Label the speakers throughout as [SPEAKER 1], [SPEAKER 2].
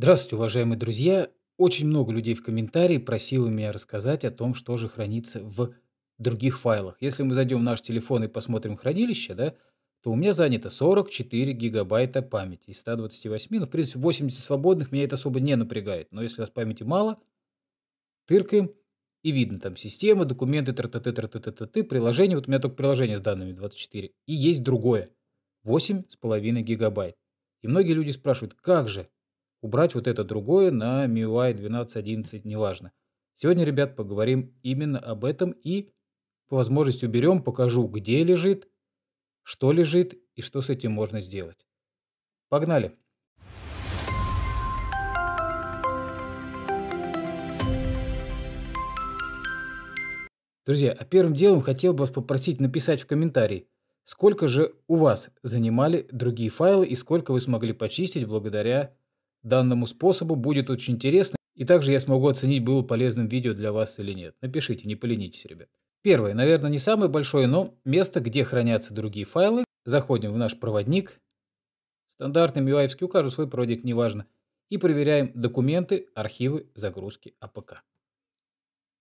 [SPEAKER 1] Здравствуйте, уважаемые друзья! Очень много людей в комментарии просило меня рассказать о том, что же хранится в других файлах. Если мы зайдем в наш телефон и посмотрим хранилище, да, то у меня занято 44 гигабайта памяти из 128. Ну, в принципе, 80 свободных меня это особо не напрягает. Но если у вас памяти мало, тыркаем, и видно там система, документы, тр -т -т -т -т -т -т, приложение. Вот у меня только приложение с данными 24. И есть другое. 8,5 гигабайт. И многие люди спрашивают, как же? Убрать вот это другое на MIUI 12.11, неважно. Сегодня, ребят, поговорим именно об этом и по возможности уберем, покажу, где лежит, что лежит и что с этим можно сделать. Погнали! Друзья, а первым делом хотел бы вас попросить написать в комментарии, сколько же у вас занимали другие файлы и сколько вы смогли почистить благодаря данному способу будет очень интересно, и также я смогу оценить, было полезным видео для вас или нет. Напишите, не поленитесь, ребят. Первое, наверное, не самое большое, но место, где хранятся другие файлы. Заходим в наш проводник. Стандартным ui укажу свой проводник, неважно. И проверяем документы, архивы, загрузки, АПК.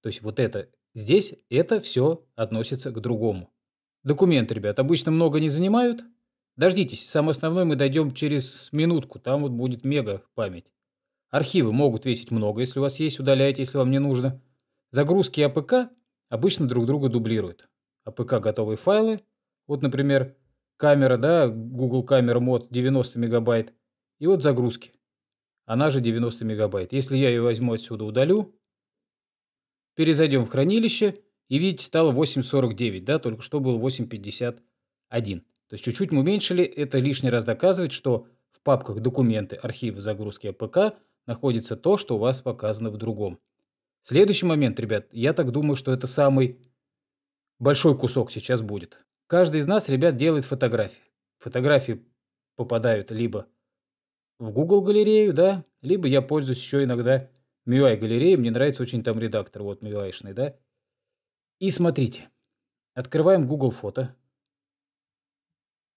[SPEAKER 1] То есть вот это здесь, это все относится к другому. Документ, ребят, обычно много не занимают, Дождитесь, самое основное мы дойдем через минутку, там вот будет мега память. Архивы могут весить много, если у вас есть, удаляйте, если вам не нужно. Загрузки АПК обычно друг друга дублируют. АПК готовые файлы, вот, например, камера, да, Google камера мод 90 мегабайт, и вот загрузки, она же 90 мегабайт. Если я ее возьму отсюда, удалю, перезайдем в хранилище, и видите, стало 8.49, да, только что было 8.51. То есть чуть-чуть мы уменьшили, это лишний раз доказывает, что в папках «Документы», «Архивы», «Загрузки АПК» находится то, что у вас показано в другом. Следующий момент, ребят, я так думаю, что это самый большой кусок сейчас будет. Каждый из нас, ребят, делает фотографии. Фотографии попадают либо в Google галерею, да, либо я пользуюсь еще иногда MIUI галереей, мне нравится очень там редактор, вот MIUI-шный, да. И смотрите, открываем Google фото,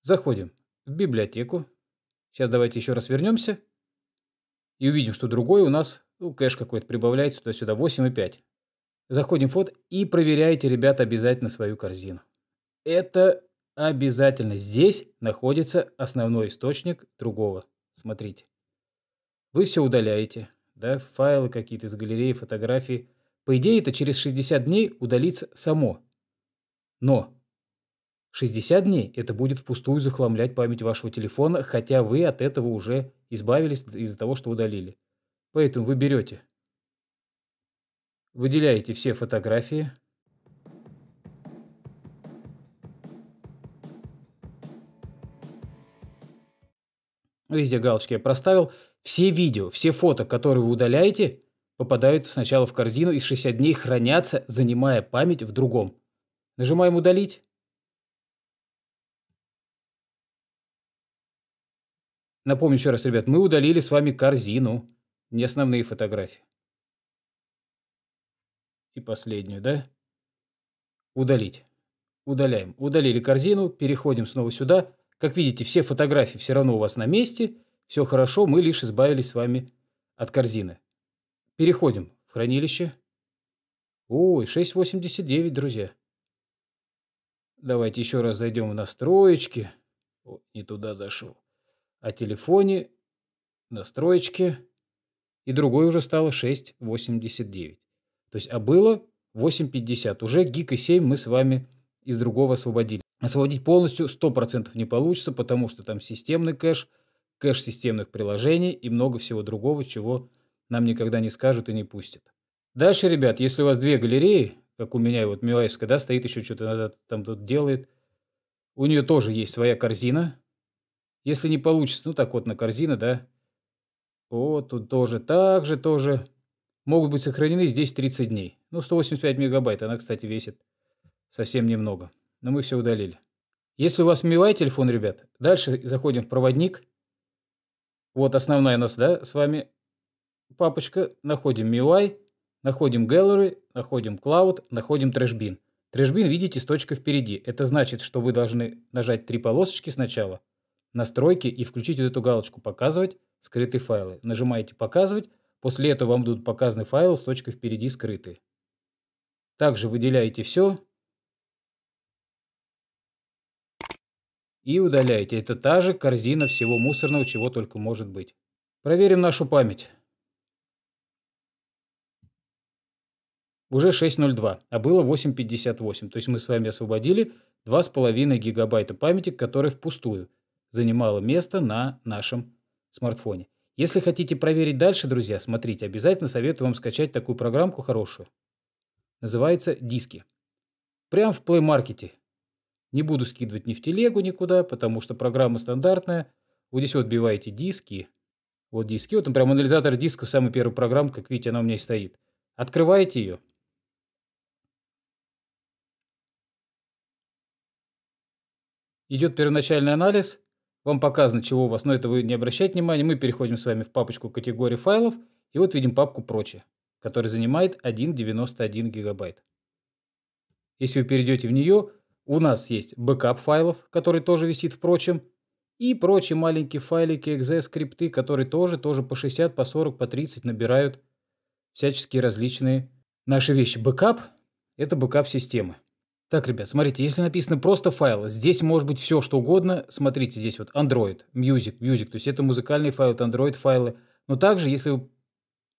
[SPEAKER 1] Заходим в библиотеку. Сейчас давайте еще раз вернемся. И увидим, что другой у нас, ну, кэш какой-то прибавляется туда-сюда, и 8,5. Заходим в фот и проверяйте, ребята, обязательно свою корзину. Это обязательно. Здесь находится основной источник другого. Смотрите. Вы все удаляете, да, файлы какие-то из галереи, фотографии. По идее, это через 60 дней удалится само. Но 60 дней – это будет впустую захламлять память вашего телефона, хотя вы от этого уже избавились из-за того, что удалили. Поэтому вы берете, выделяете все фотографии, Везде галочки я проставил. Все видео, все фото, которые вы удаляете, попадают сначала в корзину и 60 дней хранятся, занимая память в другом. Нажимаем «Удалить». Напомню еще раз, ребят, мы удалили с вами корзину, не основные фотографии. И последнюю, да? Удалить. Удаляем. Удалили корзину, переходим снова сюда. Как видите, все фотографии все равно у вас на месте. Все хорошо, мы лишь избавились с вами от корзины. Переходим в хранилище. Ой, 6.89, друзья. Давайте еще раз зайдем в настроечки. О, не туда зашел о телефоне, настроечке, и другой уже стало 6.89. То есть, а было 8.50. Уже гик и 7 мы с вами из другого освободили. Освободить полностью 100% не получится, потому что там системный кэш, кэш системных приложений и много всего другого, чего нам никогда не скажут и не пустят. Дальше, ребят, если у вас две галереи, как у меня, вот Милаевская, да, стоит еще что-то, иногда там тут делает, у нее тоже есть своя корзина, если не получится, ну так вот на корзина, да? О, тут тоже, так же, тоже. Могут быть сохранены здесь 30 дней. Ну, 185 мегабайт, она, кстати, весит совсем немного. Но мы все удалили. Если у вас MIUI телефон, ребят, дальше заходим в проводник. Вот основная у нас, да, с вами папочка. Находим MIUI, находим Gallery, находим Cloud, находим Trashbin. Trashbin, видите с точкой впереди. Это значит, что вы должны нажать три полосочки сначала, настройки и включить вот эту галочку «Показывать скрытые файлы». Нажимаете «Показывать», после этого вам будут показаны файлы с точкой впереди «Скрытые». Также выделяете все и удаляете. Это та же корзина всего мусорного, чего только может быть. Проверим нашу память. Уже 6.02, а было 8.58. То есть мы с вами освободили 2,5 гигабайта памяти, которые впустую занимало место на нашем смартфоне. Если хотите проверить дальше, друзья, смотрите, обязательно советую вам скачать такую программку хорошую. Называется «Диски». Прям в Play Market. Не буду скидывать ни в телегу никуда, потому что программа стандартная. Вот здесь вот отбиваете диски. Вот диски. Вот он прям анализатор дисков, самая первая программа, как видите, она у меня и стоит. Открываете ее. Идет первоначальный анализ. Вам показано, чего у вас, но это вы не обращаете внимания. Мы переходим с вами в папочку категории файлов. И вот видим папку «Прочее», которая занимает 1,91 гигабайт. Если вы перейдете в нее, у нас есть бэкап файлов, который тоже висит впрочем, и прочие маленькие файлики, exe скрипты, которые тоже, тоже по 60, по 40, по 30 набирают всяческие различные наши вещи. Бэкап – это бэкап системы. Так, ребят, смотрите, если написано просто файл, здесь может быть все, что угодно. Смотрите, здесь вот Android, Music, Music, то есть это музыкальный файл, это Android файлы. Но также, если вы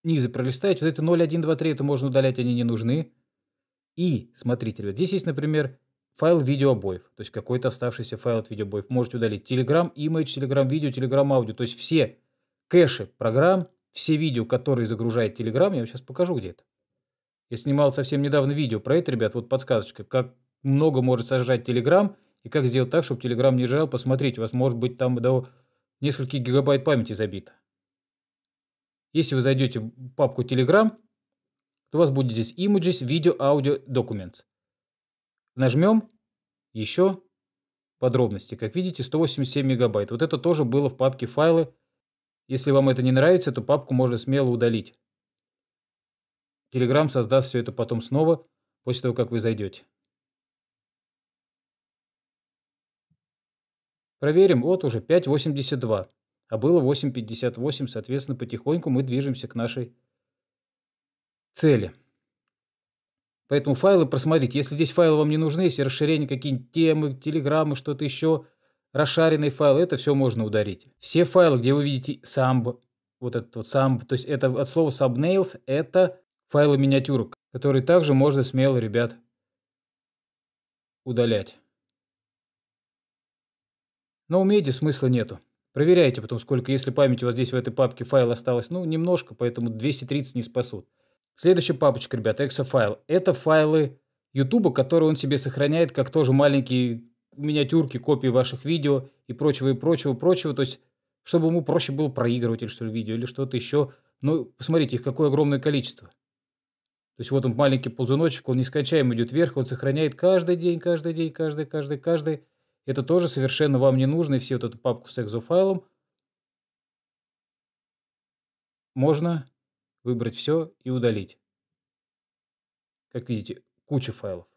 [SPEAKER 1] низы пролистаете, вот это 0123, это можно удалять, они не нужны. И, смотрите, ребят, здесь есть, например, файл видеообоев, то есть какой-то оставшийся файл от видеообоев. Можете удалить Telegram, Image, Telegram Video, Telegram Audio, то есть все кэши программ, все видео, которые загружает Telegram, я вам сейчас покажу где это. Я снимал совсем недавно видео про это, ребят, вот подсказочка, как много может сожрать Telegram и как сделать так, чтобы Telegram не жрал. Посмотрите, у вас может быть там до нескольких гигабайт памяти забито. Если вы зайдете в папку Telegram, то у вас будет здесь Images, Video, Audio, Documents. Нажмем еще подробности. Как видите, 187 мегабайт. Вот это тоже было в папке файлы. Если вам это не нравится, то папку можно смело удалить. Телеграм создаст все это потом снова, после того, как вы зайдете. Проверим, вот уже 5.82, а было 8.58, соответственно, потихоньку мы движемся к нашей цели. Поэтому файлы просмотрите. Если здесь файлы вам не нужны, если расширения какие-нибудь темы, телеграммы, что-то еще, расшаренный файл, это все можно ударить. Все файлы, где вы видите самбо, вот этот вот самбо, то есть это от слова subnails, это файлы миниатюрок, которые также можно смело, ребят, удалять. Но у меди смысла нету. Проверяйте потом, сколько, если память у вас здесь в этой папке файл осталось. Ну, немножко, поэтому 230 не спасут. Следующая папочка, ребят, ребята, файл. Это файлы YouTube, которые он себе сохраняет, как тоже маленькие миниатюрки, копии ваших видео и прочего, и прочего, прочего. То есть, чтобы ему проще было проигрывать или что ли видео, или что-то еще. Ну, посмотрите, их какое огромное количество. То есть вот он маленький ползуночек, он нескончаемо идет вверх, он сохраняет каждый день, каждый день, каждый, каждый, каждый. Это тоже совершенно вам не нужно, и все вот эту папку с экзофайлом. Можно выбрать все и удалить. Как видите, куча файлов.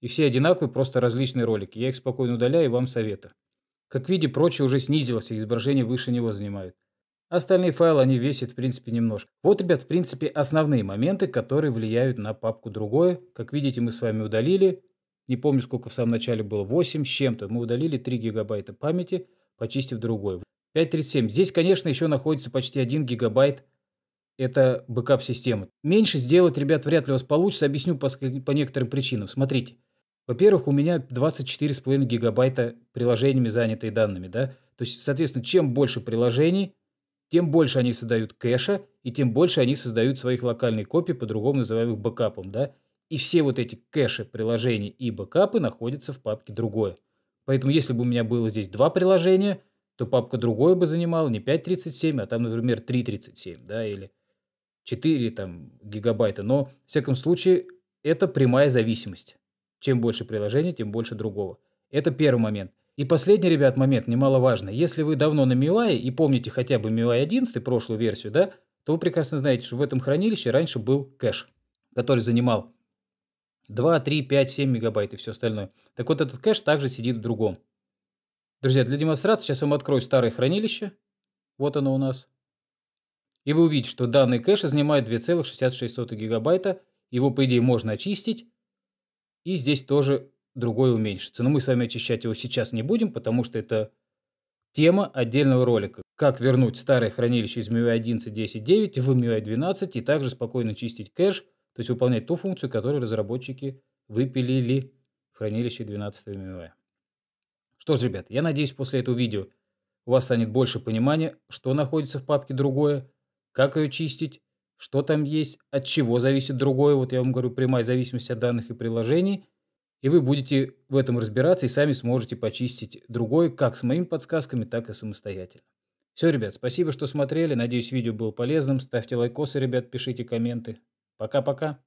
[SPEAKER 1] И все одинаковые, просто различные ролики. Я их спокойно удаляю и вам советую. Как видите, прочее уже снизилось, и изображение выше него занимает. Остальные файлы, они весят, в принципе, немножко. Вот, ребят, в принципе, основные моменты, которые влияют на папку «Другое». Как видите, мы с вами удалили, не помню, сколько в самом начале было, 8 с чем-то. Мы удалили 3 гигабайта памяти, почистив другой. 5.37. Здесь, конечно, еще находится почти 1 гигабайт. Это бэкап системы. Меньше сделать, ребят, вряд ли у вас получится. Объясню по, по некоторым причинам. Смотрите. Во-первых, у меня 24,5 гигабайта приложениями, занятые данными, да? То есть, соответственно, чем больше приложений, тем больше они создают кэша, и тем больше они создают своих локальных копий, по-другому называемых бэкапом, да? И все вот эти кэши приложений и бэкапы находятся в папке «Другое». Поэтому если бы у меня было здесь два приложения, то папка «Другое» бы занимала не 5.37, а там, например, 3.37, да, или 4 там, гигабайта. Но, в всяком случае, это прямая зависимость. Чем больше приложений, тем больше другого. Это первый момент – и последний, ребят, момент немаловажный. Если вы давно на MIUI и помните хотя бы MIUI 11, прошлую версию, да, то вы прекрасно знаете, что в этом хранилище раньше был кэш, который занимал 2, 3, 5, 7 мегабайт и все остальное. Так вот, этот кэш также сидит в другом. Друзья, для демонстрации сейчас я вам открою старое хранилище. Вот оно у нас. И вы увидите, что данный кэш занимает 2,66 гигабайта. Его, по идее, можно очистить. И здесь тоже другое уменьшится. Но мы с вами очищать его сейчас не будем, потому что это тема отдельного ролика. Как вернуть старое хранилище из MIUI 11.10.9 в MIUI 12 и также спокойно чистить кэш, то есть выполнять ту функцию, которую разработчики выпилили в хранилище 12 MIUI. Что ж, ребят, я надеюсь, после этого видео у вас станет больше понимания, что находится в папке другое, как ее чистить, что там есть, от чего зависит другое. Вот я вам говорю, прямая зависимость от данных и приложений – и вы будете в этом разбираться и сами сможете почистить другой, как с моими подсказками, так и самостоятельно. Все, ребят, спасибо, что смотрели. Надеюсь, видео было полезным. Ставьте лайкосы, ребят, пишите комменты. Пока-пока.